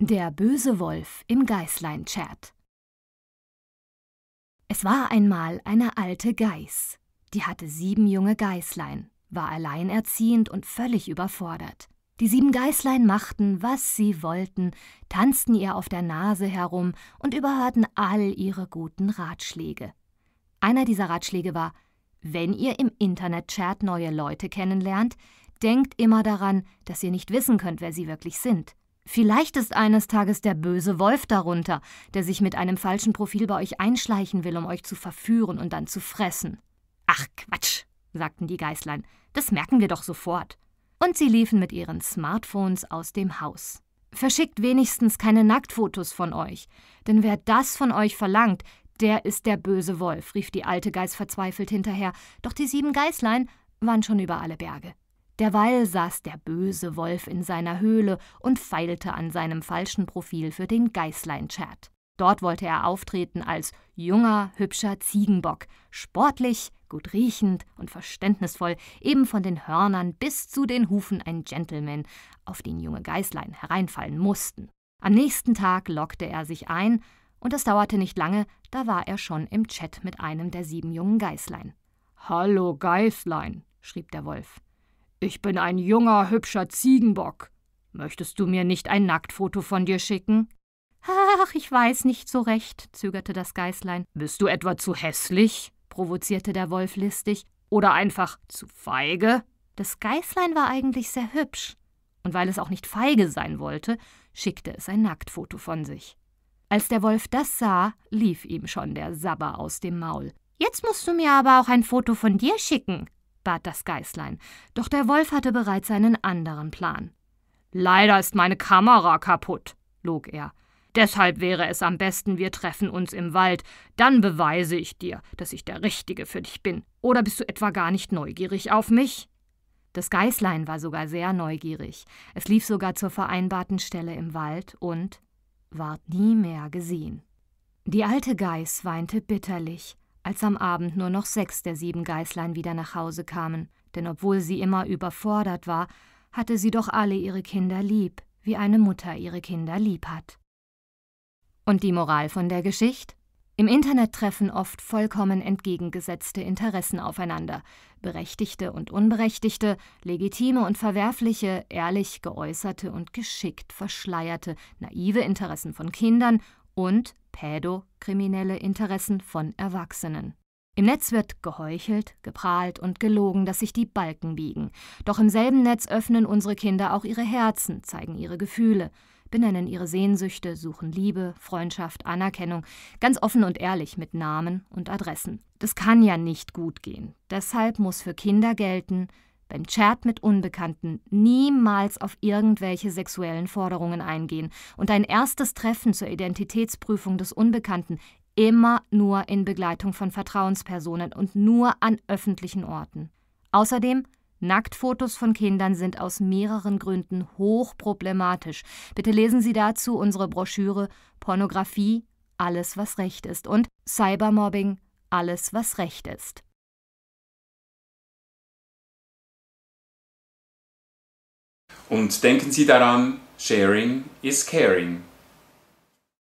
Der böse Wolf im Geißlein-Chat Es war einmal eine alte Geiß. Die hatte sieben junge Geißlein, war alleinerziehend und völlig überfordert. Die sieben Geißlein machten, was sie wollten, tanzten ihr auf der Nase herum und überhörten all ihre guten Ratschläge. Einer dieser Ratschläge war, wenn ihr im Internet-Chat neue Leute kennenlernt, denkt immer daran, dass ihr nicht wissen könnt, wer sie wirklich sind. Vielleicht ist eines Tages der böse Wolf darunter, der sich mit einem falschen Profil bei euch einschleichen will, um euch zu verführen und dann zu fressen. Ach Quatsch, sagten die Geißlein, das merken wir doch sofort. Und sie liefen mit ihren Smartphones aus dem Haus. Verschickt wenigstens keine Nacktfotos von euch, denn wer das von euch verlangt, der ist der böse Wolf, rief die alte Geiß verzweifelt hinterher, doch die sieben Geißlein waren schon über alle Berge. Derweil saß der böse Wolf in seiner Höhle und feilte an seinem falschen Profil für den Geißlein-Chat. Dort wollte er auftreten als junger, hübscher Ziegenbock, sportlich, gut riechend und verständnisvoll, eben von den Hörnern bis zu den Hufen ein Gentleman, auf den junge Geißlein hereinfallen mussten. Am nächsten Tag lockte er sich ein, und es dauerte nicht lange, da war er schon im Chat mit einem der sieben jungen Geißlein. Hallo Geißlein, schrieb der Wolf. Ich bin ein junger, hübscher Ziegenbock. Möchtest du mir nicht ein Nacktfoto von dir schicken? Ach, ich weiß nicht so recht, zögerte das Geißlein. Bist du etwa zu hässlich? provozierte der Wolf listig. Oder einfach zu feige? Das Geißlein war eigentlich sehr hübsch. Und weil es auch nicht feige sein wollte, schickte es ein Nacktfoto von sich. Als der Wolf das sah, lief ihm schon der Sabber aus dem Maul. Jetzt musst du mir aber auch ein Foto von dir schicken, bat das Geißlein, doch der Wolf hatte bereits einen anderen Plan. Leider ist meine Kamera kaputt, log er. Deshalb wäre es am besten, wir treffen uns im Wald, dann beweise ich dir, dass ich der Richtige für dich bin. Oder bist du etwa gar nicht neugierig auf mich? Das Geißlein war sogar sehr neugierig. Es lief sogar zur vereinbarten Stelle im Wald und ward nie mehr gesehen. Die alte Geiß weinte bitterlich als am Abend nur noch sechs der sieben Geißlein wieder nach Hause kamen, denn obwohl sie immer überfordert war, hatte sie doch alle ihre Kinder lieb, wie eine Mutter ihre Kinder lieb hat. Und die Moral von der Geschichte? Im Internet treffen oft vollkommen entgegengesetzte Interessen aufeinander, berechtigte und unberechtigte, legitime und verwerfliche, ehrlich geäußerte und geschickt verschleierte, naive Interessen von Kindern und pädokriminelle Interessen von Erwachsenen. Im Netz wird geheuchelt, geprahlt und gelogen, dass sich die Balken biegen. Doch im selben Netz öffnen unsere Kinder auch ihre Herzen, zeigen ihre Gefühle, benennen ihre Sehnsüchte, suchen Liebe, Freundschaft, Anerkennung, ganz offen und ehrlich mit Namen und Adressen. Das kann ja nicht gut gehen. Deshalb muss für Kinder gelten, beim Chat mit Unbekannten niemals auf irgendwelche sexuellen Forderungen eingehen und ein erstes Treffen zur Identitätsprüfung des Unbekannten immer nur in Begleitung von Vertrauenspersonen und nur an öffentlichen Orten. Außerdem Nacktfotos von Kindern sind aus mehreren Gründen hochproblematisch. Bitte lesen Sie dazu unsere Broschüre Pornografie, alles was recht ist und Cybermobbing, alles was recht ist. Und denken Sie daran, Sharing is Caring.